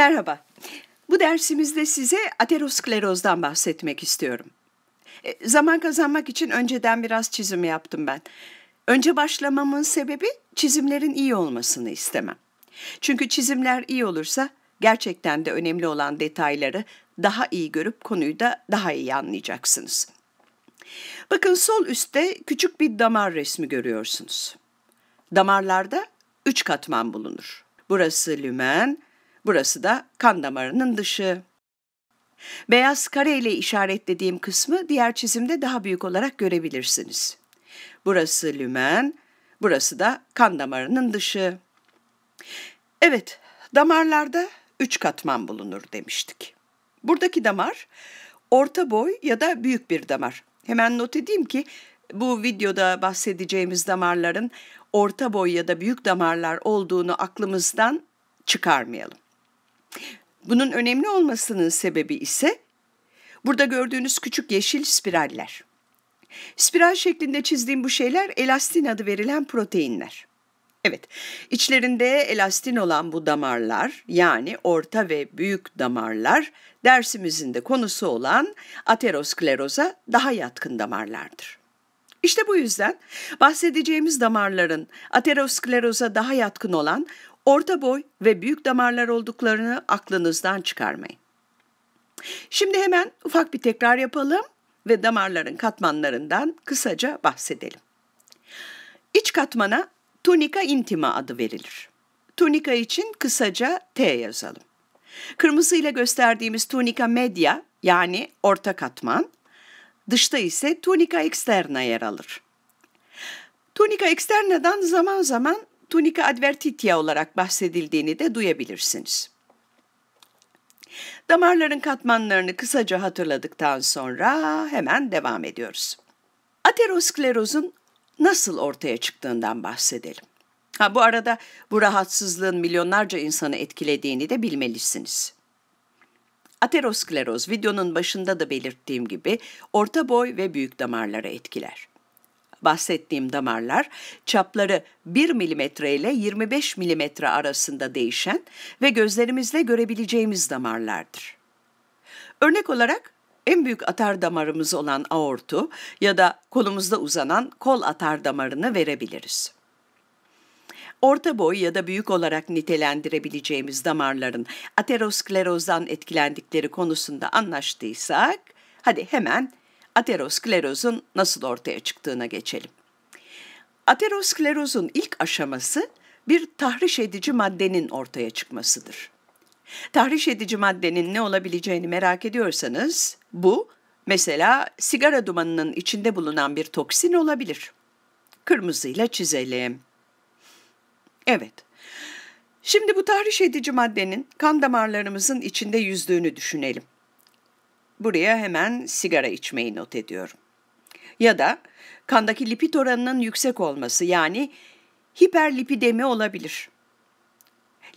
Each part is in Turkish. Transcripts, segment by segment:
Merhaba. Bu dersimizde size aterosklerozdan bahsetmek istiyorum. E, zaman kazanmak için önceden biraz çizim yaptım ben. Önce başlamamın sebebi çizimlerin iyi olmasını istemem. Çünkü çizimler iyi olursa gerçekten de önemli olan detayları daha iyi görüp konuyu da daha iyi anlayacaksınız. Bakın sol üstte küçük bir damar resmi görüyorsunuz. Damarlarda üç katman bulunur. Burası lümen, Burası da kan damarının dışı. Beyaz kare ile işaretlediğim kısmı diğer çizimde daha büyük olarak görebilirsiniz. Burası lümen, burası da kan damarının dışı. Evet, damarlarda üç katman bulunur demiştik. Buradaki damar orta boy ya da büyük bir damar. Hemen not edeyim ki bu videoda bahsedeceğimiz damarların orta boy ya da büyük damarlar olduğunu aklımızdan çıkarmayalım. Bunun önemli olmasının sebebi ise burada gördüğünüz küçük yeşil spiraller. Spiral şeklinde çizdiğim bu şeyler elastin adı verilen proteinler. Evet, içlerinde elastin olan bu damarlar yani orta ve büyük damarlar dersimizin de konusu olan ateroskleroza daha yatkın damarlardır. İşte bu yüzden bahsedeceğimiz damarların ateroskleroza daha yatkın olan orta boy ve büyük damarlar olduklarını aklınızdan çıkarmayın. Şimdi hemen ufak bir tekrar yapalım ve damarların katmanlarından kısaca bahsedelim. İç katmana tunika intima adı verilir. Tunika için kısaca T yazalım. Kırmızı ile gösterdiğimiz tunika media yani orta katman, dışta ise tunika externa yer alır. Tunika externa'dan zaman zaman Tunica advertitia olarak bahsedildiğini de duyabilirsiniz. Damarların katmanlarını kısaca hatırladıktan sonra hemen devam ediyoruz. Aterosklerozun nasıl ortaya çıktığından bahsedelim. Ha bu arada bu rahatsızlığın milyonlarca insanı etkilediğini de bilmelisiniz. Ateroskleroz videonun başında da belirttiğim gibi orta boy ve büyük damarlara etkiler bahsettiğim damarlar çapları 1 mm ile 25 mm arasında değişen ve gözlerimizle görebileceğimiz damarlardır. Örnek olarak en büyük atar damarımız olan aortu ya da kolumuzda uzanan kol atar damarını verebiliriz. Orta boy ya da büyük olarak nitelendirebileceğimiz damarların aterosklerozdan etkilendikleri konusunda anlaştıysak, hadi hemen aterosklerozun nasıl ortaya çıktığına geçelim. Aterosklerozun ilk aşaması bir tahriş edici maddenin ortaya çıkmasıdır. Tahriş edici maddenin ne olabileceğini merak ediyorsanız bu mesela sigara dumanının içinde bulunan bir toksin olabilir. Kırmızıyla çizelim. Evet. Şimdi bu tahriş edici maddenin kan damarlarımızın içinde yüzdüğünü düşünelim. Buraya hemen sigara içmeyi not ediyorum. Ya da kandaki lipid oranının yüksek olması yani hiperlipidemi olabilir.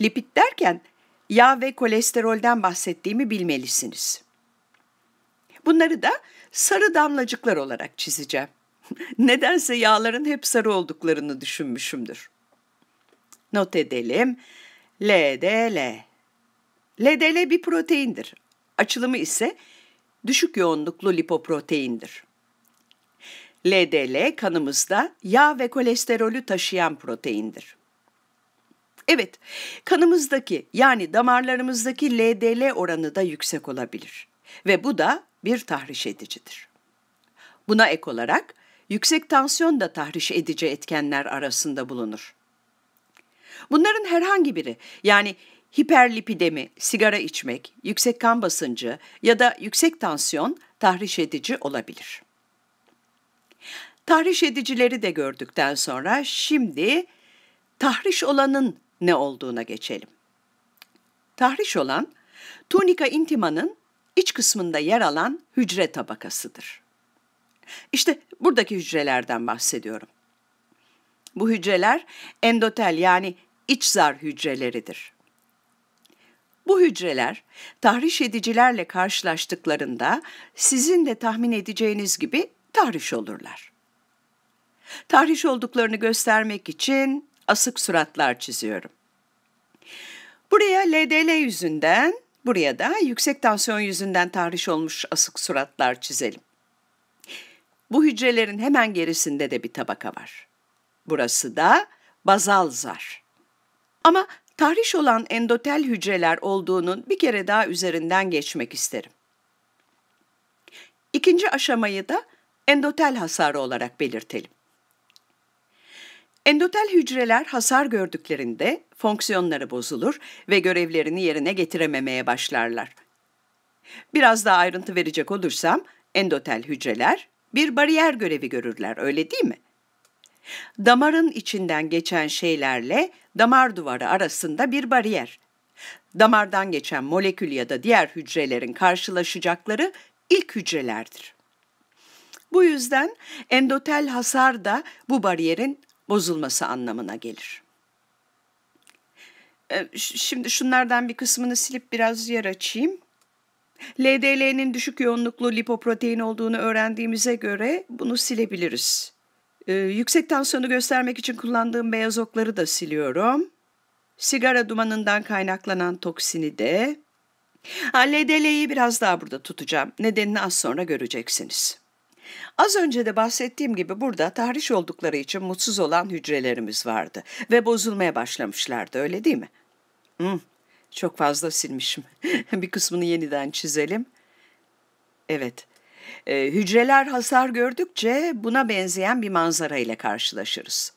Lipid derken yağ ve kolesterolden bahsettiğimi bilmelisiniz. Bunları da sarı damlacıklar olarak çizeceğim. Nedense yağların hep sarı olduklarını düşünmüşümdür. Not edelim. LDL. LDL bir proteindir. Açılımı ise düşük yoğunluklu lipoproteindir. LDL kanımızda yağ ve kolesterolü taşıyan proteindir. Evet, kanımızdaki yani damarlarımızdaki LDL oranı da yüksek olabilir ve bu da bir tahriş edicidir. Buna ek olarak yüksek tansiyon da tahriş edici etkenler arasında bulunur. Bunların herhangi biri yani hiperlipidemi, sigara içmek, yüksek kan basıncı ya da yüksek tansiyon tahriş edici olabilir. Tahriş edicileri de gördükten sonra şimdi tahriş olanın ne olduğuna geçelim. Tahriş olan, tunika intimanın iç kısmında yer alan hücre tabakasıdır. İşte buradaki hücrelerden bahsediyorum. Bu hücreler endotel yani iç zar hücreleridir. Bu hücreler tahriş edicilerle karşılaştıklarında sizin de tahmin edeceğiniz gibi tahriş olurlar. Tahriş olduklarını göstermek için asık suratlar çiziyorum. Buraya LDL yüzünden, buraya da yüksek tansiyon yüzünden tahriş olmuş asık suratlar çizelim. Bu hücrelerin hemen gerisinde de bir tabaka var. Burası da bazal zar. Ama tahriş olan endotel hücreler olduğunun bir kere daha üzerinden geçmek isterim. İkinci aşamayı da endotel hasarı olarak belirtelim. Endotel hücreler hasar gördüklerinde fonksiyonları bozulur ve görevlerini yerine getirememeye başlarlar. Biraz daha ayrıntı verecek olursam, endotel hücreler bir bariyer görevi görürler, öyle değil mi? Damarın içinden geçen şeylerle damar duvarı arasında bir bariyer. Damardan geçen molekül ya da diğer hücrelerin karşılaşacakları ilk hücrelerdir. Bu yüzden endotel hasar da bu bariyerin bozulması anlamına gelir. Ee, şimdi şunlardan bir kısmını silip biraz yer açayım. LDL'nin düşük yoğunluklu lipoprotein olduğunu öğrendiğimize göre bunu silebiliriz. Ee, yüksek tansiyonu göstermek için kullandığım beyaz okları da siliyorum. Sigara dumanından kaynaklanan toksini de. LDL'yi biraz daha burada tutacağım. Nedenini az sonra göreceksiniz. Az önce de bahsettiğim gibi burada tahriş oldukları için mutsuz olan hücrelerimiz vardı ve bozulmaya başlamışlardı öyle değil mi? Hmm, çok fazla silmişim. bir kısmını yeniden çizelim. Evet, e, hücreler hasar gördükçe buna benzeyen bir manzara ile karşılaşırız.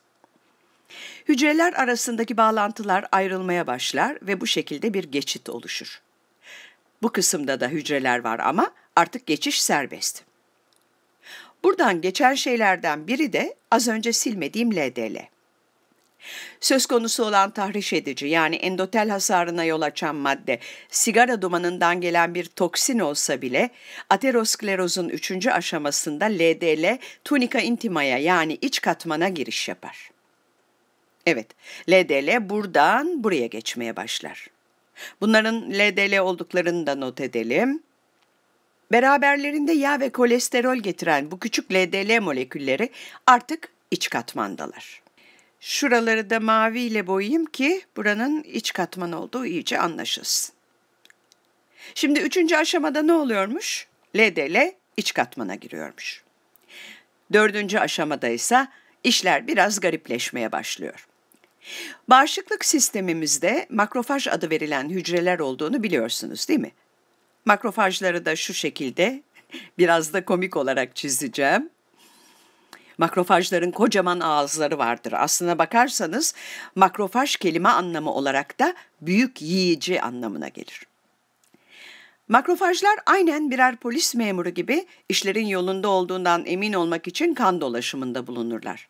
Hücreler arasındaki bağlantılar ayrılmaya başlar ve bu şekilde bir geçit oluşur. Bu kısımda da hücreler var ama artık geçiş serbest. Buradan geçen şeylerden biri de az önce silmediğim LDL. Söz konusu olan tahriş edici yani endotel hasarına yol açan madde sigara dumanından gelen bir toksin olsa bile aterosklerozun 3. aşamasında LDL tunika intimaya yani iç katmana giriş yapar. Evet, LDL buradan buraya geçmeye başlar. Bunların LDL olduklarını da not edelim. Beraberlerinde yağ ve kolesterol getiren bu küçük LDL molekülleri artık iç katmandalar. Şuraları da maviyle boyayayım ki buranın iç katman olduğu iyice anlaşılsın. Şimdi üçüncü aşamada ne oluyormuş? LDL iç katmana giriyormuş. Dördüncü aşamada ise işler biraz garipleşmeye başlıyor. Bağışıklık sistemimizde makrofaj adı verilen hücreler olduğunu biliyorsunuz değil mi? Makrofajları da şu şekilde biraz da komik olarak çizeceğim. Makrofajların kocaman ağızları vardır. Aslına bakarsanız makrofaj kelime anlamı olarak da büyük yiyici anlamına gelir. Makrofajlar aynen birer polis memuru gibi işlerin yolunda olduğundan emin olmak için kan dolaşımında bulunurlar.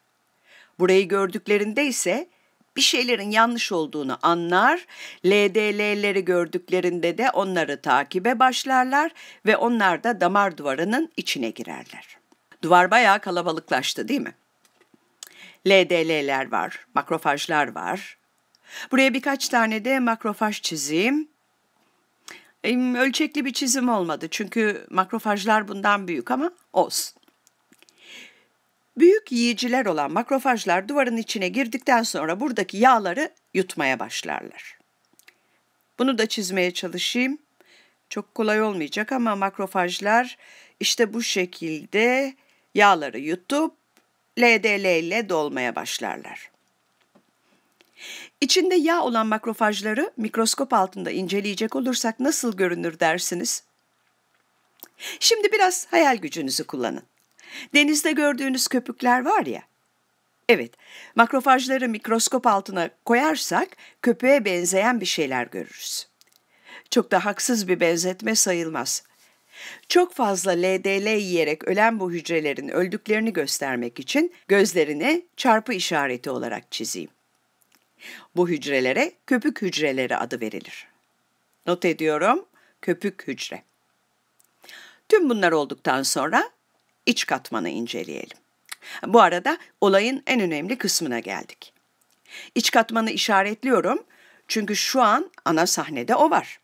Burayı gördüklerinde ise bir şeylerin yanlış olduğunu anlar, LDL'leri gördüklerinde de onları takibe başlarlar ve onlar da damar duvarının içine girerler. Duvar bayağı kalabalıklaştı değil mi? LDL'ler var, makrofajlar var. Buraya birkaç tane de makrofaj çizeyim. Ölçekli bir çizim olmadı çünkü makrofajlar bundan büyük ama olsun. Büyük yiyiciler olan makrofajlar duvarın içine girdikten sonra buradaki yağları yutmaya başlarlar. Bunu da çizmeye çalışayım. Çok kolay olmayacak ama makrofajlar işte bu şekilde Yağları yutup LDL ile dolmaya başlarlar. İçinde yağ olan makrofajları mikroskop altında inceleyecek olursak nasıl görünür dersiniz? Şimdi biraz hayal gücünüzü kullanın. Denizde gördüğünüz köpükler var ya. Evet, makrofajları mikroskop altına koyarsak köpeğe benzeyen bir şeyler görürüz. Çok da haksız bir benzetme sayılmaz. Çok fazla LDL yiyerek ölen bu hücrelerin öldüklerini göstermek için gözlerini çarpı işareti olarak çizeyim. Bu hücrelere köpük hücreleri adı verilir. Not ediyorum, köpük hücre. Tüm bunlar olduktan sonra iç katmanı inceleyelim. Bu arada olayın en önemli kısmına geldik. İç katmanı işaretliyorum çünkü şu an ana sahnede o var.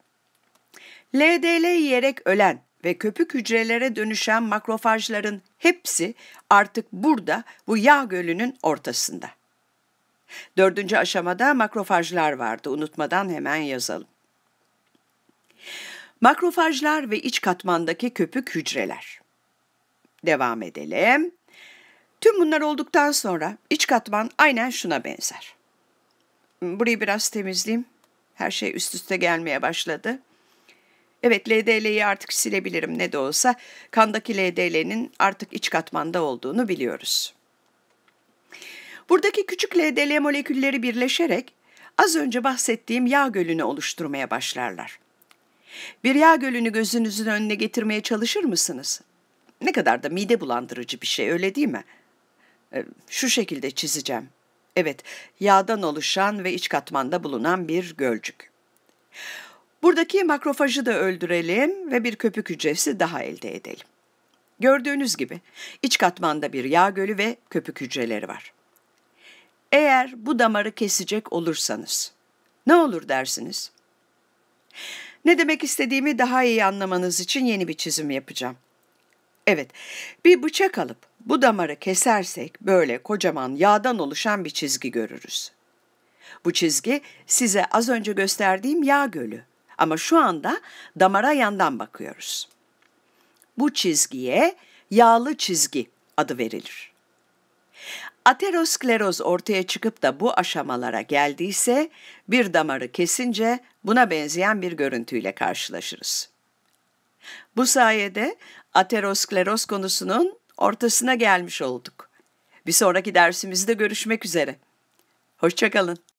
LDL yiyerek ölen ve köpük hücrelere dönüşen makrofajların hepsi artık burada bu yağ gölünün ortasında. Dördüncü aşamada makrofajlar vardı. Unutmadan hemen yazalım. Makrofajlar ve iç katmandaki köpük hücreler. Devam edelim. Tüm bunlar olduktan sonra iç katman aynen şuna benzer. Burayı biraz temizleyeyim. Her şey üst üste gelmeye başladı. Evet LDL'yi artık silebilirim ne de olsa kandaki LDL'nin artık iç katmanda olduğunu biliyoruz. Buradaki küçük LDL molekülleri birleşerek az önce bahsettiğim yağ gölünü oluşturmaya başlarlar. Bir yağ gölünü gözünüzün önüne getirmeye çalışır mısınız? Ne kadar da mide bulandırıcı bir şey öyle değil mi? Ee, şu şekilde çizeceğim. Evet, yağdan oluşan ve iç katmanda bulunan bir gölcük. Buradaki makrofajı da öldürelim ve bir köpük hücresi daha elde edelim. Gördüğünüz gibi iç katmanda bir yağ gölü ve köpük hücreleri var. Eğer bu damarı kesecek olursanız ne olur dersiniz? Ne demek istediğimi daha iyi anlamanız için yeni bir çizim yapacağım. Evet, bir bıçak alıp bu damarı kesersek böyle kocaman yağdan oluşan bir çizgi görürüz. Bu çizgi size az önce gösterdiğim yağ gölü. Ama şu anda damara yandan bakıyoruz. Bu çizgiye yağlı çizgi adı verilir. Ateroskleroz ortaya çıkıp da bu aşamalara geldiyse bir damarı kesince buna benzeyen bir görüntüyle karşılaşırız. Bu sayede ateroskleroz konusunun ortasına gelmiş olduk. Bir sonraki dersimizde görüşmek üzere. Hoşçakalın.